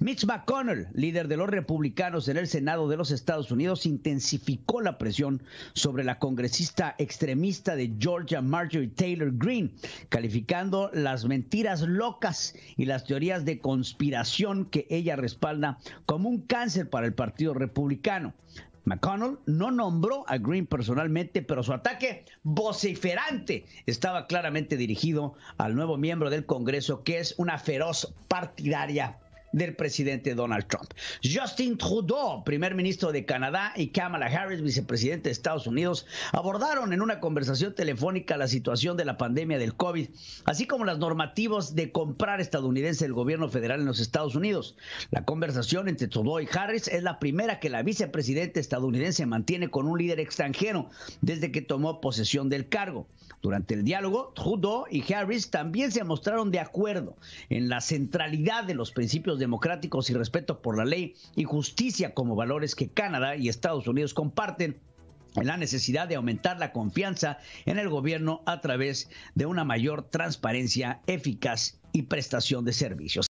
Mitch McConnell, líder de los republicanos en el Senado de los Estados Unidos, intensificó la presión sobre la congresista extremista de Georgia, Marjorie Taylor Greene, calificando las mentiras locas y las teorías de conspiración que ella respalda como un cáncer para el Partido Republicano. McConnell no nombró a Green personalmente, pero su ataque vociferante estaba claramente dirigido al nuevo miembro del Congreso, que es una feroz partidaria del presidente Donald Trump. Justin Trudeau, primer ministro de Canadá, y Kamala Harris, vicepresidente de Estados Unidos, abordaron en una conversación telefónica la situación de la pandemia del COVID, así como las normativas de comprar estadounidense del gobierno federal en los Estados Unidos. La conversación entre Trudeau y Harris es la primera que la vicepresidenta estadounidense mantiene con un líder extranjero desde que tomó posesión del cargo. Durante el diálogo, Trudeau y Harris también se mostraron de acuerdo en la centralidad de los principios de democráticos y respeto por la ley y justicia como valores que Canadá y Estados Unidos comparten en la necesidad de aumentar la confianza en el gobierno a través de una mayor transparencia eficaz y prestación de servicios.